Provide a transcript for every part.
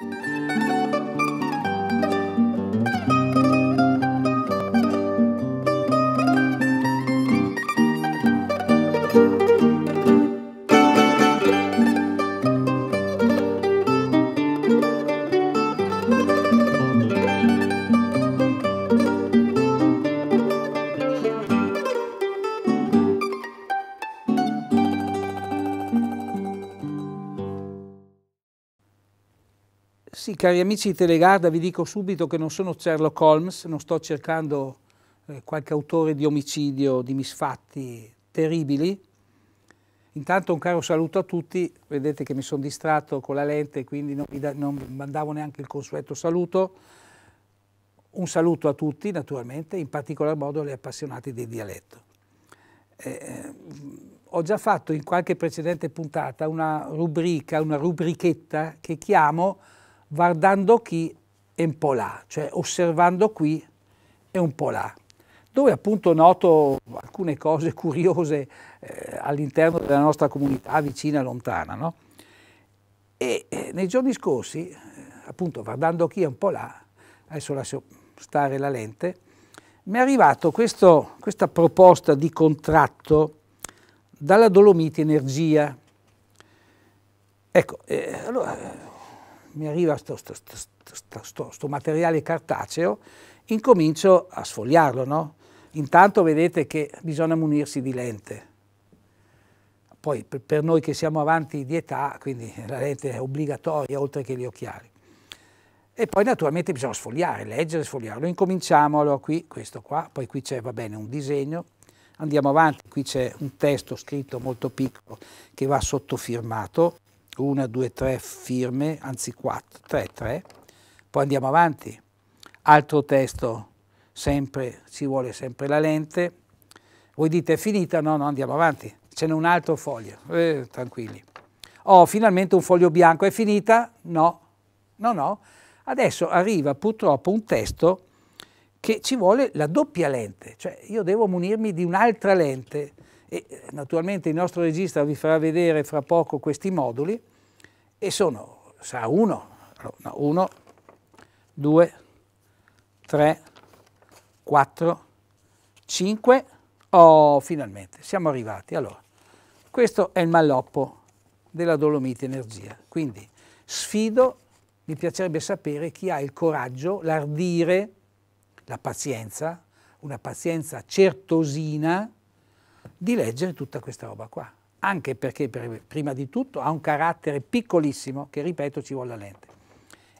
Thank you. Sì, cari amici di Telegarda, vi dico subito che non sono Sherlock Holmes, non sto cercando eh, qualche autore di omicidio, di misfatti terribili. Intanto un caro saluto a tutti, vedete che mi sono distratto con la lente, quindi non, non mandavo neanche il consueto saluto. Un saluto a tutti, naturalmente, in particolar modo agli appassionati del dialetto. Eh, eh, ho già fatto in qualche precedente puntata una rubrica, una rubrichetta che chiamo guardando chi è un po' là, cioè osservando qui e un po' là, dove appunto noto alcune cose curiose eh, all'interno della nostra comunità vicina e lontana. No? E eh, nei giorni scorsi, eh, appunto guardando chi è un po' là, adesso lascio stare la lente, mi è arrivata questa proposta di contratto dalla Dolomiti Energia. Ecco, eh, allora mi arriva questo materiale cartaceo, incomincio a sfogliarlo, no? Intanto vedete che bisogna munirsi di lente. Poi per noi che siamo avanti di età, quindi la lente è obbligatoria oltre che gli occhiali. E poi naturalmente bisogna sfogliare, leggere, sfogliarlo. Incominciamo allora qui, questo qua, poi qui c'è, va bene, un disegno. Andiamo avanti, qui c'è un testo scritto molto piccolo che va sottofirmato una, due, tre firme, anzi quattro, tre, tre, poi andiamo avanti. Altro testo, sempre, ci vuole sempre la lente. Voi dite è finita? No, no, andiamo avanti. Ce n'è un altro foglio, eh, tranquilli. Ho oh, finalmente un foglio bianco, è finita? No, no, no. Adesso arriva purtroppo un testo che ci vuole la doppia lente, cioè io devo munirmi di un'altra lente e naturalmente il nostro regista vi farà vedere fra poco questi moduli e sono, sarà 1, 1, 2, 3, 4, 5, oh finalmente siamo arrivati. Allora, questo è il malloppo della Dolomite Energia, quindi sfido, mi piacerebbe sapere chi ha il coraggio, l'ardire, la pazienza, una pazienza certosina di leggere tutta questa roba qua anche perché per, prima di tutto ha un carattere piccolissimo che, ripeto, ci vuole la lente.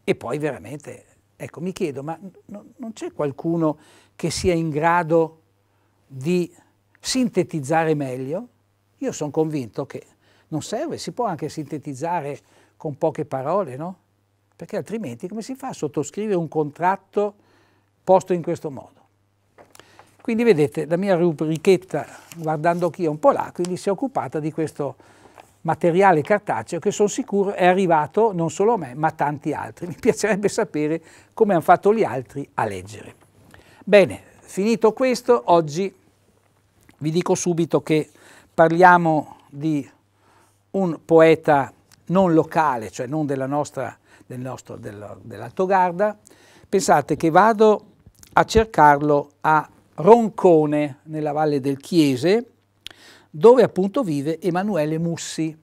E poi veramente, ecco, mi chiedo, ma non c'è qualcuno che sia in grado di sintetizzare meglio? Io sono convinto che non serve, si può anche sintetizzare con poche parole, no? Perché altrimenti come si fa a sottoscrivere un contratto posto in questo modo? Quindi vedete la mia rubrichetta, guardando chi è un po' là, quindi si è occupata di questo materiale cartaceo che sono sicuro è arrivato non solo a me ma a tanti altri. Mi piacerebbe sapere come hanno fatto gli altri a leggere. Bene, finito questo, oggi vi dico subito che parliamo di un poeta non locale, cioè non della nostra, del nostro, dell'Altogarda. Pensate che vado a cercarlo a Roncone, nella valle del Chiese, dove appunto vive Emanuele Mussi,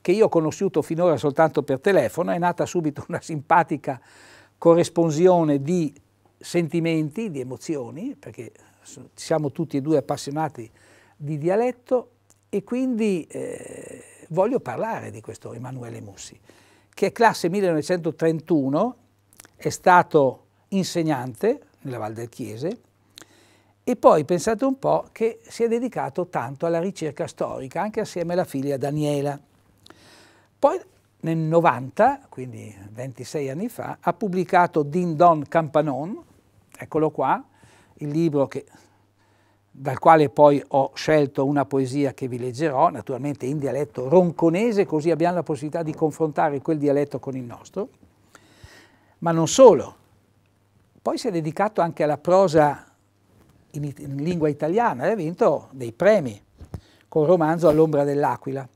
che io ho conosciuto finora soltanto per telefono, è nata subito una simpatica corresponsione di sentimenti, di emozioni, perché siamo tutti e due appassionati di dialetto e quindi eh, voglio parlare di questo Emanuele Mussi, che è classe 1931, è stato insegnante nella Val del Chiese, e poi pensate un po' che si è dedicato tanto alla ricerca storica, anche assieme alla figlia Daniela. Poi nel 90, quindi 26 anni fa, ha pubblicato Din Don Campanon, eccolo qua, il libro che, dal quale poi ho scelto una poesia che vi leggerò, naturalmente in dialetto ronconese, così abbiamo la possibilità di confrontare quel dialetto con il nostro. Ma non solo, poi si è dedicato anche alla prosa in, in lingua italiana e ha vinto dei premi col romanzo All'ombra dell'Aquila.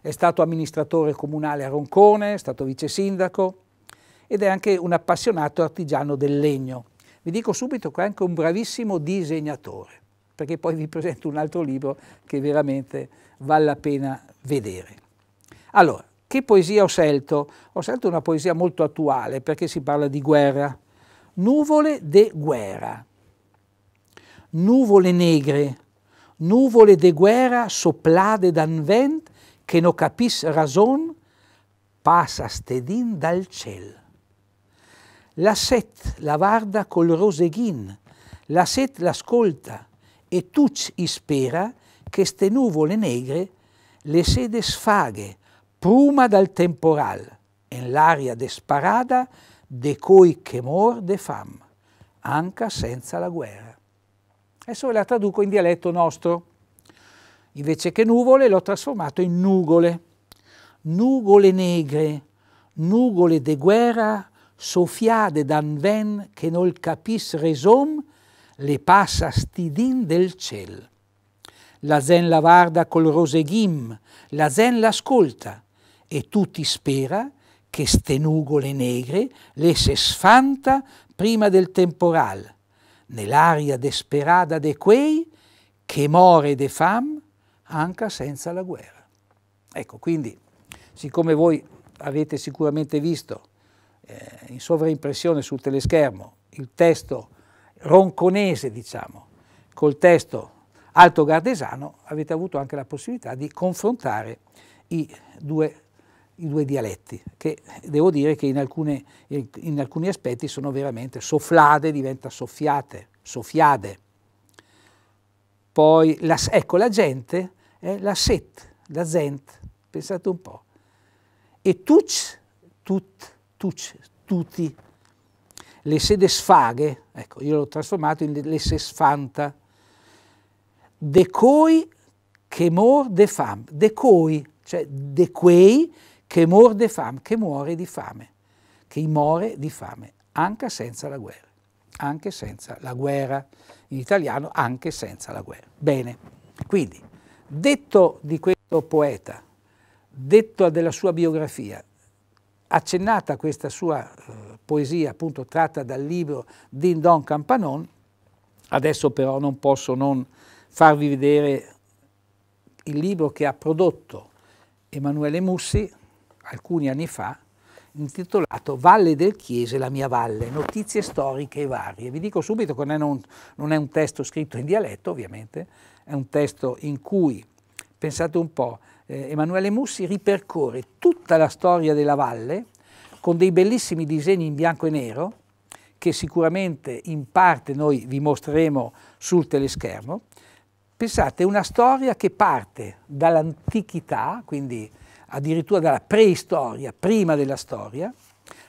È stato amministratore comunale a Roncone, è stato vice sindaco ed è anche un appassionato artigiano del legno. Vi dico subito che è anche un bravissimo disegnatore, perché poi vi presento un altro libro che veramente vale la pena vedere. Allora, che poesia ho scelto? Ho scelto una poesia molto attuale perché si parla di guerra. Nuvole de guerra nuvole negre, nuvole de guerra soplade dan vent che no capis rason, passa stedin dal ciel. La set la varda col roseghin, la set l'ascolta e tuc ispera che ste nuvole negre le sede sfaghe, pruma dal temporal, en l'aria desparada de coi che mor de fam, anca senza la guerra. Adesso ve la traduco in dialetto nostro. Invece che nuvole l'ho trasformato in nugole. Nugole negre, nugole de guerra, soffiade d'anven che non capis resom, le passa stidin del ciel. La zen la varda col roseghim, la zen l'ascolta e tutti spera che ste nugole negre le se sfanta prima del temporal nell'aria desperata de quei che more de fam anche senza la guerra. Ecco, quindi, siccome voi avete sicuramente visto eh, in sovraimpressione sul teleschermo il testo ronconese, diciamo, col testo alto gardesano, avete avuto anche la possibilità di confrontare i due i due dialetti, che devo dire che in, alcune, in alcuni aspetti sono veramente sofflade, diventa soffiate, soffiade. Poi, la, ecco, la gente è la set, la zent, pensate un po'. E tuc, tut, tuc, tutti. Le sede sfaghe, ecco, io l'ho trasformato in le se sfanta. De coi che mor de fam, de coi, cioè de quei che morde fame, che muore di fame, che muore di fame, anche senza la guerra, anche senza la guerra, in italiano anche senza la guerra. Bene, quindi detto di questo poeta, detto della sua biografia, accennata questa sua eh, poesia appunto tratta dal libro Din Don Campanon, adesso però non posso non farvi vedere il libro che ha prodotto Emanuele Mussi, alcuni anni fa, intitolato Valle del Chiese, la mia valle, notizie storiche varie. Vi dico subito che non è un, non è un testo scritto in dialetto, ovviamente, è un testo in cui, pensate un po', eh, Emanuele Mussi ripercorre tutta la storia della valle con dei bellissimi disegni in bianco e nero che sicuramente in parte noi vi mostreremo sul teleschermo. Pensate, è una storia che parte dall'antichità, quindi addirittura dalla preistoria, prima della storia,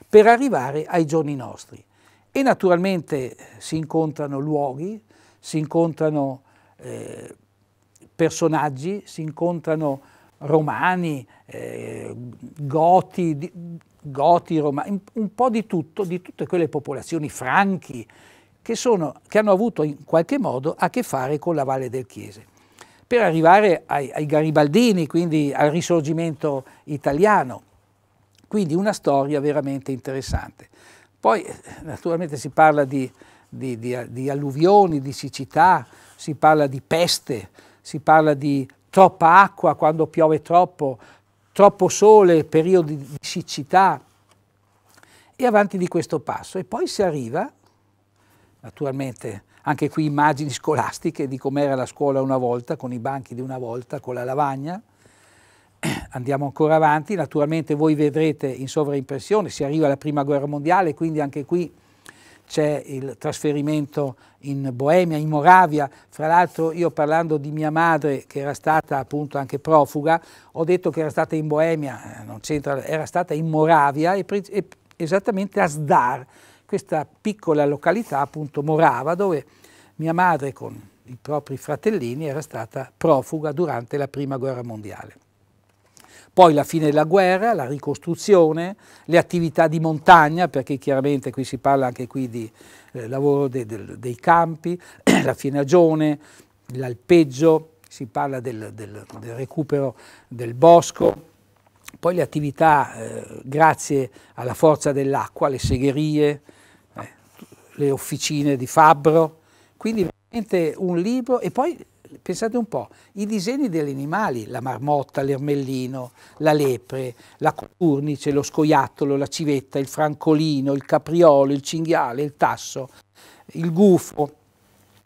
per arrivare ai giorni nostri. E naturalmente eh, si incontrano luoghi, si incontrano eh, personaggi, si incontrano romani, eh, goti, di, goti romani, un po' di tutto, di tutte quelle popolazioni franchi che, sono, che hanno avuto in qualche modo a che fare con la Valle del Chiese per arrivare ai, ai garibaldini, quindi al risorgimento italiano. Quindi una storia veramente interessante. Poi eh, naturalmente si parla di, di, di, di alluvioni, di siccità, si parla di peste, si parla di troppa acqua quando piove troppo, troppo sole, periodi di siccità e avanti di questo passo. E poi si arriva, naturalmente anche qui immagini scolastiche di com'era la scuola una volta, con i banchi di una volta, con la lavagna. Andiamo ancora avanti, naturalmente voi vedrete in sovraimpressione, si arriva alla Prima Guerra Mondiale, quindi anche qui c'è il trasferimento in Boemia, in Moravia. Fra l'altro io parlando di mia madre che era stata appunto anche profuga, ho detto che era stata in Boemia, eh, non c'entra, era stata in Moravia e esattamente a Sdar, questa piccola località appunto Morava dove mia madre con i propri fratellini era stata profuga durante la prima guerra mondiale. Poi la fine della guerra, la ricostruzione, le attività di montagna, perché chiaramente qui si parla anche qui di eh, lavoro de, de, dei campi, la fienagione, l'alpeggio, si parla del, del, del, recupero del bosco, poi le attività eh, grazie alla forza dell'acqua, le segherie, le officine di Fabbro, quindi veramente un libro e poi pensate un po', i disegni degli animali, la marmotta, l'ermellino, la lepre, la cornice, lo scoiattolo, la civetta, il francolino, il capriolo, il cinghiale, il tasso, il gufo,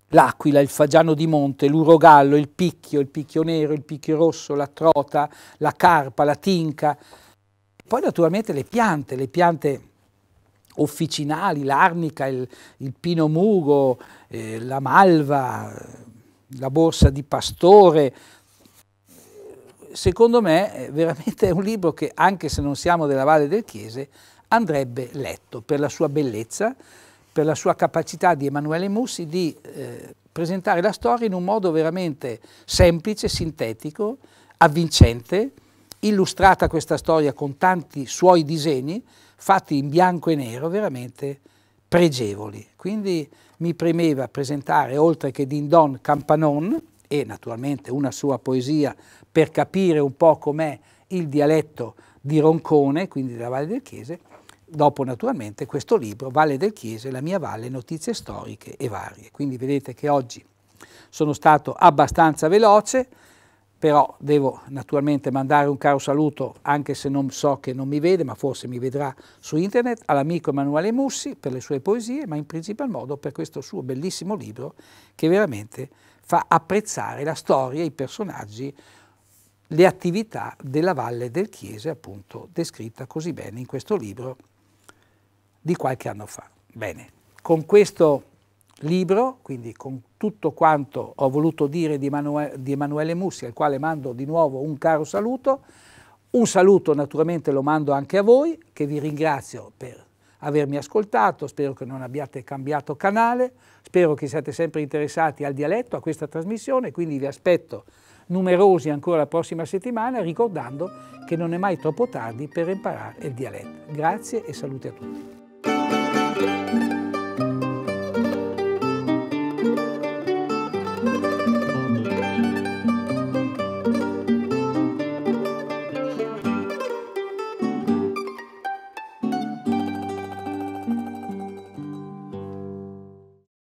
l'aquila, il fagiano di monte, l'urogallo, il picchio, il picchio nero, il picchio rosso, la trota, la carpa, la tinca. Poi naturalmente le piante, le piante officinali, l'arnica, il, il pino mugo, eh, la malva, la borsa di pastore. Secondo me è veramente un libro che anche se non siamo della Valle del Chiese andrebbe letto per la sua bellezza, per la sua capacità di Emanuele Mussi di eh, presentare la storia in un modo veramente semplice, sintetico, avvincente, illustrata questa storia con tanti suoi disegni fatti in bianco e nero veramente pregevoli. Quindi mi premeva presentare, oltre che Dindon Campanon, e naturalmente una sua poesia per capire un po' com'è il dialetto di Roncone, quindi della Valle del Chiese, dopo naturalmente questo libro, Valle del Chiese, la mia valle, notizie storiche e varie. Quindi vedete che oggi sono stato abbastanza veloce, però devo naturalmente mandare un caro saluto, anche se non so che non mi vede, ma forse mi vedrà su internet, all'amico Emanuele Mussi per le sue poesie, ma in principal modo per questo suo bellissimo libro che veramente fa apprezzare la storia, i personaggi, le attività della Valle del Chiese, appunto descritta così bene in questo libro di qualche anno fa. Bene, con questo libro, quindi con tutto quanto ho voluto dire di, Emanuele, di Emanuele Mussi, al quale mando di nuovo un caro saluto. Un saluto naturalmente lo mando anche a voi, che vi ringrazio per avermi ascoltato, spero che non abbiate cambiato canale, spero che siate sempre interessati al dialetto, a questa trasmissione, quindi vi aspetto numerosi ancora la prossima settimana, ricordando che non è mai troppo tardi per imparare il dialetto. Grazie e saluti a tutti.